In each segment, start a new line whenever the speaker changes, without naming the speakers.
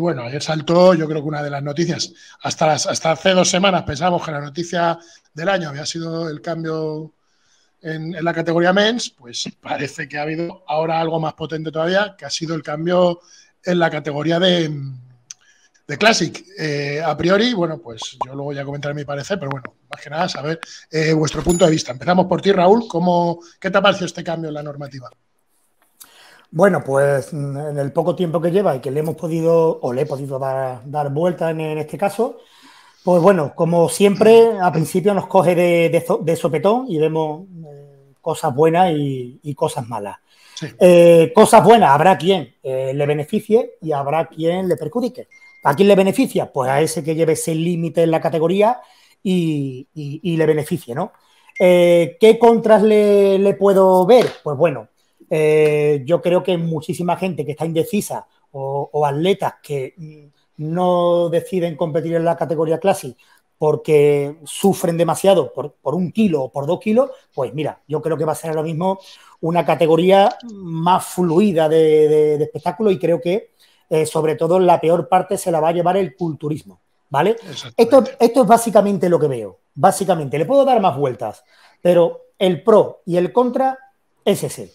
Bueno, ayer saltó, yo creo que una de las noticias, hasta, hasta hace dos semanas pensábamos que la noticia del año había sido el cambio en, la categoría men's, pues parece que ha habido ahora algo más potente todavía, que ha sido el cambio en la categoría de, de Classic. Eh, a priori, bueno, pues yo luego ya comentaré mi parecer, pero bueno, más que nada saber eh, vuestro punto de vista. Empezamos por ti, Raúl. ¿cómo, ¿Qué te ha parecido este cambio en la normativa?
Bueno, pues mm, en el poco tiempo que lleva y que le hemos podido, o le he podido dar, vuelta en, este caso, pues bueno, como siempre, a principio nos coge de, sopetón y vemos eh, cosas buenas y, cosas malas. Eh, cosas buenas, habrá quien eh, le beneficie y habrá quien le perjudique. ¿A quién le beneficia? Pues a ese que lleve ese límite en la categoría y, le beneficie, ¿no? ¿Qué contras le puedo ver? Pues bueno, eh, yo creo que muchísima gente que está indecisa o, atletas que mm, no deciden competir en la categoría clase porque sufren demasiado por, un kilo o por dos kilos, pues mira, yo creo que va a ser ahora mismo una categoría más fluida de, espectáculo y creo que eh, sobre todo la peor parte se la va a llevar el culturismo, ¿vale? Esto, esto es básicamente lo que veo, básicamente, le puedo dar más vueltas, pero el pro y el contra es ese.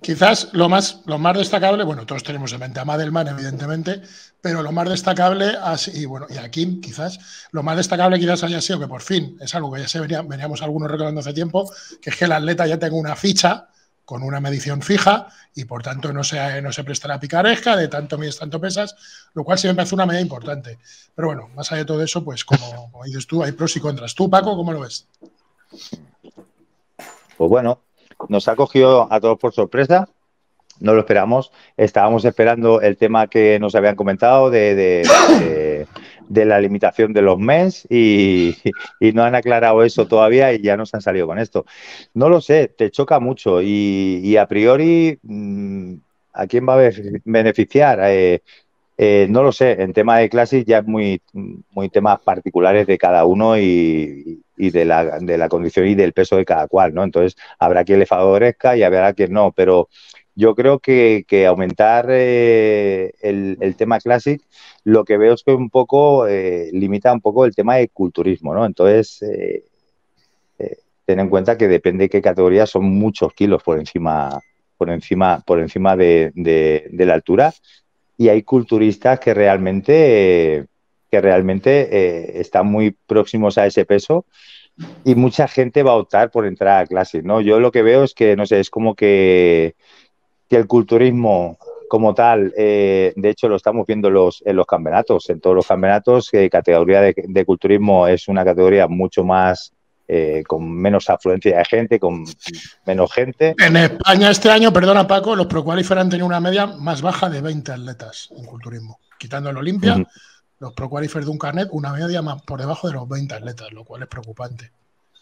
Quizás lo más, lo más destacable, bueno, todos tenemos en mente a Madelman, evidentemente, pero lo más destacable, y bueno, y a Kim, quizás, lo más destacable quizás haya sido que por fin, es algo que ya se veníamos algunos reclamando hace tiempo, que es que el atleta ya tenga una ficha con una medición fija y por tanto no se, no se presta la picaresca de tanto mides, tanto pesas, lo cual siempre me una medida importante. Pero bueno, más allá de todo eso, pues como, como dices tú, hay pros y contras. ¿Tú, Paco, cómo lo ves?
Pues bueno, nos ha cogido a todos por sorpresa. No lo esperamos. Estábamos esperando el tema que nos habían comentado de, la limitación de los mens y, no han aclarado eso todavía y ya nos han salido con esto. No lo sé, te choca mucho y, a priori, mm, ¿a quién va a beneficiar? Eh, eh, no lo sé, en tema de clases ya es muy, muy temas particulares de cada uno y, y de la, de la condición y del peso de cada cual, ¿no? Entonces, habrá quien le favorezca y habrá quien no, pero yo creo que, aumentar eh, el, tema Classic, lo que veo es que un poco eh, limita un poco el tema de culturismo, ¿no? Entonces, eh, ten en cuenta que depende de qué categoría son muchos kilos por encima, por encima, por encima de la altura. Y hay culturistas que realmente que realmente eh, están muy próximos a ese peso y mucha gente va a optar por entrar a clases, ¿no? Yo lo que veo es que, no sé, es como que, el culturismo como tal, eh, de hecho lo estamos viendo los, en los campeonatos, en todos los campeonatos, que eh, categoría de, culturismo es una categoría mucho más, con menos afluencia de gente, con menos gente. En España este año,
perdona Paco, los Procualifera han tenido una media más baja de 20 atletas en culturismo, quitando el Olimpia. Los Pro de un carnet, una media más por debajo de los 20 letras, lo cual es preocupante.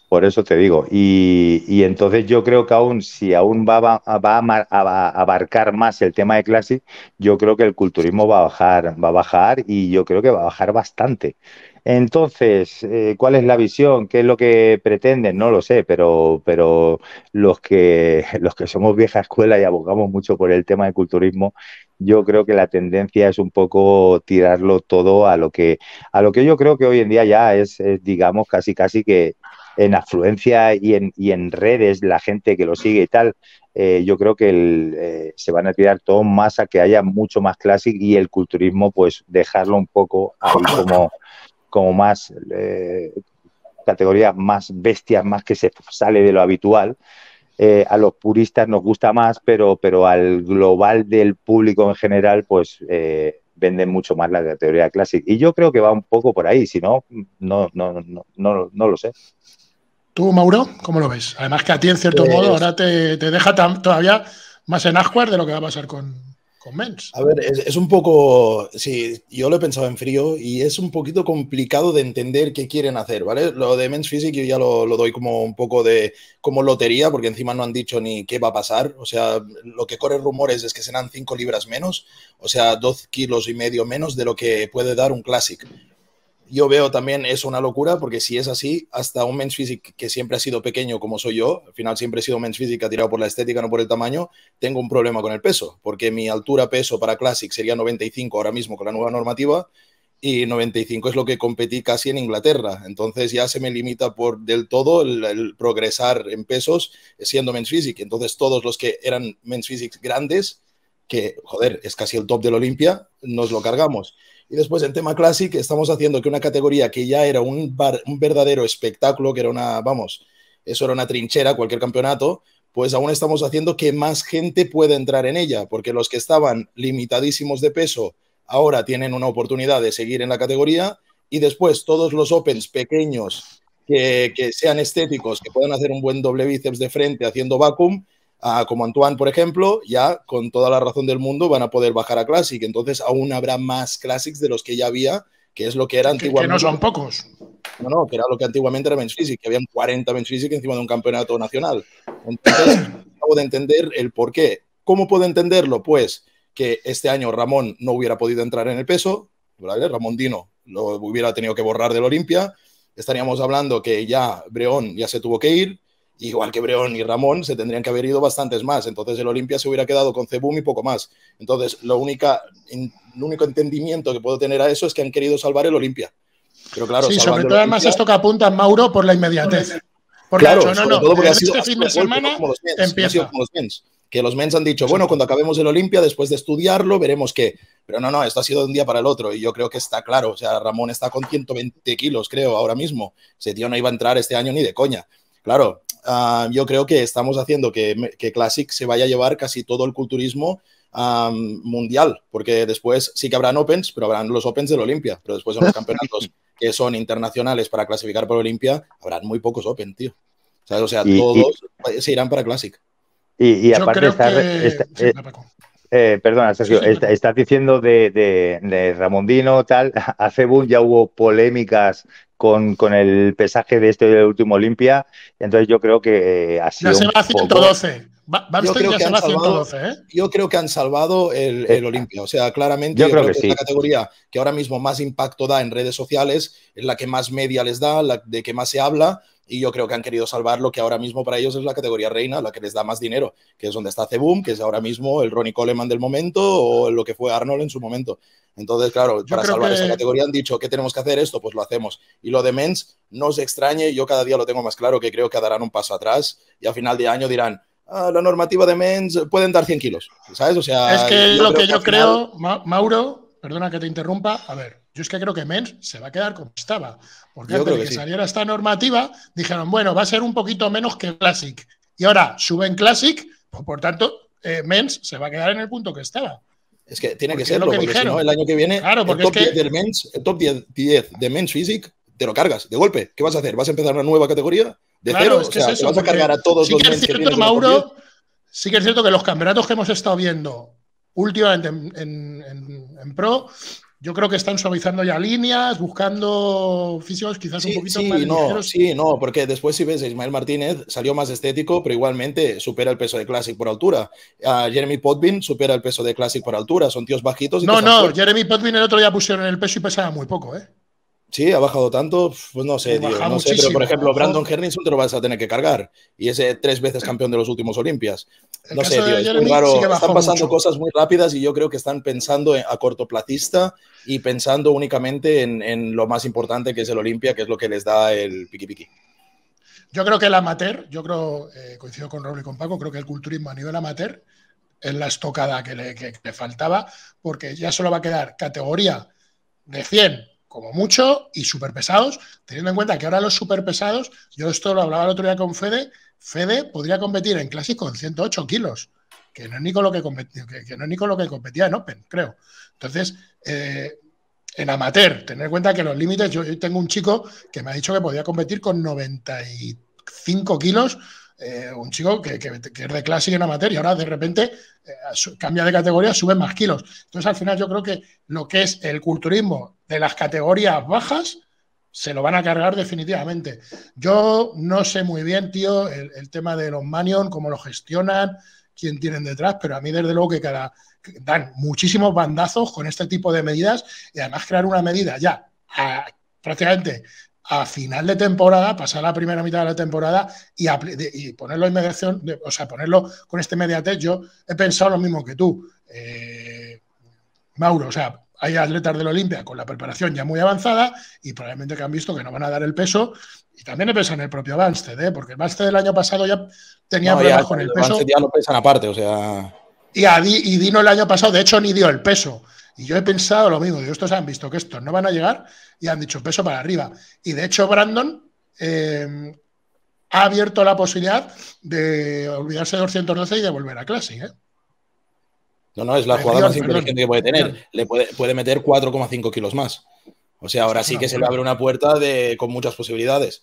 Por eso te digo. Y, y, entonces yo creo que aún, si aún va, a, abarcar más el tema de clase, yo creo que el culturismo va a bajar, va a bajar y yo creo que va a bajar bastante. Entonces, eh, ¿cuál es la visión? ¿Qué es lo que pretenden? No lo sé, pero, pero los, que, los que somos vieja escuela y abogamos mucho por el tema de culturismo, yo creo que la tendencia es un poco tirarlo todo a lo que, a lo que yo creo que hoy en día ya es, digamos, casi casi que en afluencia y en, y en redes, la gente que lo sigue y tal, eh, yo creo que eh, se van a tirar todo más a que haya mucho más clásico y el culturismo, pues dejarlo un poco como, como más eh, categoría, más bestias, más que se sale de lo habitual. Eh, a los puristas nos gusta más, pero, pero al global del público en general, pues eh, venden mucho más la teoría clásica. Y yo creo que va un poco por ahí, si no, no, no, no, no, lo sé.
¿Tú, Mauro, cómo lo ves? Además que a ti, en cierto pues modo, ahora te, deja todavía más en Asquare de lo que va a pasar con,
a ver, es, un poco, sí, yo lo he pensado en frío y es un poquito complicado de entender qué quieren hacer, ¿vale? Lo de Mens Physique yo ya lo, lo, doy como un poco de, como lotería, porque encima no han dicho ni qué va a pasar, o sea, lo que corre rumores es que serán cinco libras menos, o sea, dos kilos y medio menos de lo que puede dar un Classic yo veo también es una locura, porque si es así, hasta un men's physique que siempre ha sido pequeño como soy yo, al final siempre he sido men's physique tirado por la estética, no por el tamaño, tengo un problema con el peso, porque mi altura peso para Classic sería 95 ahora mismo con la nueva normativa y 95 es lo que competí casi en Inglaterra. Entonces ya se me limita por del todo el, progresar en pesos siendo men's physique. Entonces todos los que eran men's physique grandes, que joder, es casi el top de la Olimpia, nos lo cargamos. Y después en tema clásico estamos haciendo que una categoría que ya era un, un verdadero espectáculo, que era una, vamos, eso era una trinchera, cualquier campeonato, pues aún estamos haciendo que más gente pueda entrar en ella, porque los que estaban limitadísimos de peso ahora tienen una oportunidad de seguir en la categoría y después todos los opens pequeños que, que sean estéticos, que puedan hacer un buen doble bíceps de frente haciendo vacuum, como Antoine, por ejemplo, ya con toda la razón del mundo van a poder bajar a Classic. Entonces aún habrá más Classics de los que ya había, que es lo que era antiguamente. Que, no son pocos. No, no, que era lo que antiguamente era Men's Physics, que habían 40 Men's Physics encima de un campeonato nacional. Entonces, acabo de entender el por qué. ¿Cómo puedo entenderlo? Pues que este año Ramón no hubiera podido entrar en el peso, Ramón Dino lo hubiera tenido que borrar del Olimpia. Estaríamos hablando que ya Breón ya se tuvo que ir, igual que Breón y Ramón, se tendrían que haber ido bastantes más. Entonces el Olimpia se hubiera quedado con Cebum y poco más. Entonces, lo única, el único entendimiento que puedo tener a eso es que han querido salvar el Olimpia. Pero claro, sí, sobre todo además esto
que apunta Mauro por la inmediatez. Porque claro, no, no, todo porque este fin de semana
como los mens, que los mens han dicho, bueno, cuando acabemos el Olimpia, después de estudiarlo, veremos qué. Pero no, no, esto ha sido de un día para el otro y yo creo que está claro. O sea, Ramón está con 120 kilos, creo, ahora mismo. Ese tío no iba a entrar este año ni de coña. Claro, Ah, yo creo que estamos haciendo que, que, Classic se vaya a llevar casi todo el culturismo mundial, porque después sí que habrán Opens, pero habrán los Opens del Olimpia, pero después de los campeonatos que son internacionales para clasificar por Olimpia, habrán muy pocos Open, tío. O sea, todos se irán para Classic.
Y, aparte perdona, estás diciendo de, de, Ramondino, tal. Hace boom ya hubo polémicas con, con el pesaje de este último Olimpia. Entonces yo creo que eh, ha sido. se 112.
¿eh?
yo, creo que han salvado el, eh, Olimpia. O sea, claramente yo la categoría que ahora mismo más impacto da en redes sociales, es la que más media les da, la de que más se habla, y yo creo que han querido salvar lo que ahora mismo para ellos es la categoría reina, la que les da más dinero, que es donde está Cebum, que es ahora mismo el Ronnie Coleman del momento o lo que fue Arnold en su momento. Entonces, claro, para salvar esa categoría han dicho, ¿qué tenemos que hacer esto? Pues lo hacemos. Y lo de Mens, no se extrañe, yo cada día lo tengo más claro, que creo que darán un paso atrás y a final de año dirán, ah, la normativa de Mens pueden dar 100 kilos, ¿sabes? O sea, es que lo que yo creo,
Mauro, perdona que te interrumpa, a ver, yo es que creo que Mens se va a quedar como estaba. Porque antes de que saliera esta normativa, dijeron, bueno, va a ser un poquito menos que Classic. Y ahora suben Classic, pues, por tanto, eh, Mens se va a quedar en el punto que estaba.
Es que tiene que que serlo, que porque no, el año que viene, claro, porque el, top 10 Men's, el top de Men's Physic te lo cargas de golpe. ¿Qué vas a hacer? ¿Vas a empezar una nueva categoría? ¿De cero? se vas a cargar a todos sí los que es cierto, Mauro,
sí que es cierto que los campeonatos que hemos estado viendo últimamente en Pro yo creo que están suavizando ya líneas, buscando físicos quizás un poquito más no,
Sí, no, porque después si ves a Ismael Martínez salió más estético, pero igualmente supera el peso de Classic por altura. A Jeremy Potvin supera el peso de Classic por altura, son tíos bajitos. no, no,
Jeremy Potvin el otro día pusieron el peso y pesaba muy poco, ¿eh?
Sí, ha bajado tanto, pues no sé, tío, no sé, pero por ejemplo, Brandon Henderson te lo vas a tener que cargar y ese tres veces campeón de los últimos Olimpias. No sé, tío, están pasando cosas muy rápidas y yo creo que están pensando a corto platista y pensando únicamente en, lo más importante que es el Olimpia, que es lo que les da el piqui piqui.
Yo creo que el amateur, yo creo, eh, coincido con Roble y con Paco, creo que el culturismo a nivel amateur es la estocada que le, que le faltaba, porque ya solo va a quedar categoría de 100 como mucho, y pesados, teniendo en cuenta que ahora los pesados, yo esto lo hablaba el otro día con Fede, Fede podría competir en clásico con 108 kilos, que no es ni con lo que, competía, no ni con lo que competía en Open, creo. Entonces, eh, en amateur, tener en cuenta que los límites, yo, yo tengo un chico que me ha dicho que podía competir con 95 kilos eh, un chico que, es de clase y en la materia ahora de repente eh, cambia de categoría, sube más kilos. Entonces al final yo creo que lo que es el culturismo de las categorías bajas se lo van a cargar definitivamente. Yo no sé muy bien, tío, el, tema de los Manion, cómo lo gestionan, quién tienen detrás, pero a mí desde luego que dan muchísimos bandazos con este tipo de medidas y además crear una medida ya prácticamente a final de temporada, pasar la primera mitad de la temporada y, ponerlo en mediación, o sea, ponerlo con este mediatez, yo he pensado lo mismo que tú, eh, Mauro, o sea, hay atletas del Olimpia con la preparación ya muy avanzada y probablemente que han visto que no van a dar el peso y también he pensado en el propio Banstead, ¿eh? porque el del año pasado ya tenía problemas con el, peso. ya
lo aparte, o sea
y, a, y vino el año pasado, de hecho ni dio el peso. Y yo he pensado lo mismo, Y estos han visto que estos no van a llegar y han dicho peso para arriba. Y de hecho Brandon eh, ha abierto la posibilidad de olvidarse de 212 y de volver a clase. ¿eh?
No, no, es la eh, jugada más inteligente que puede tener. Le puede, meter 4,5 kilos más. O sea, ahora sí que se le abre una puerta de, con muchas posibilidades.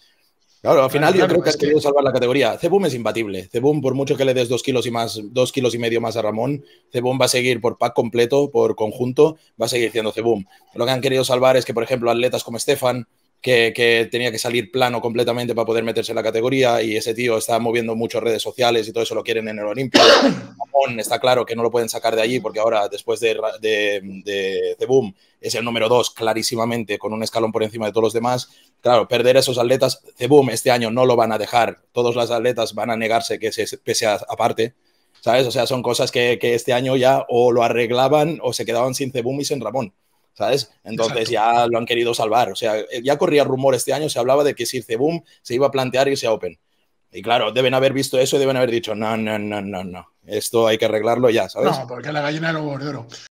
Claro, al final yo creo que has querido salvar la categoría. Cebum es imbatible. Cebum, por mucho que le des dos kilos y más, dos kilos y medio más a Ramón, Cebum va a seguir por pack completo, por conjunto, va a seguir siendo Cebum. Lo que han querido salvar es que, por ejemplo, atletas como Stefan, que, tenía que salir plano completamente para poder meterse en la categoría, y ese tío está moviendo muchas redes sociales y todo eso lo quieren en el Olimpia. Ramón está claro que no lo pueden sacar de allí porque ahora, después de, de, de Cebum, es el número dos clarísimamente, con un escalón por encima de todos los demás claro, perder esos atletas, Cebum este año no lo van a dejar, todos los atletas van a negarse que se pese aparte, ¿sabes? O sea, son cosas que, este año ya o lo arreglaban o se quedaban sin Cebum y sin Ramón, ¿sabes? Entonces ya lo han querido salvar, o sea, eh, ya corría rumor este año, se hablaba de que si Cebum se iba a plantear irse a Open. Y claro, deben haber visto eso y deben haber dicho, no, no, no, no, no, esto hay que arreglarlo ya,
¿sabes? No, porque la gallina de los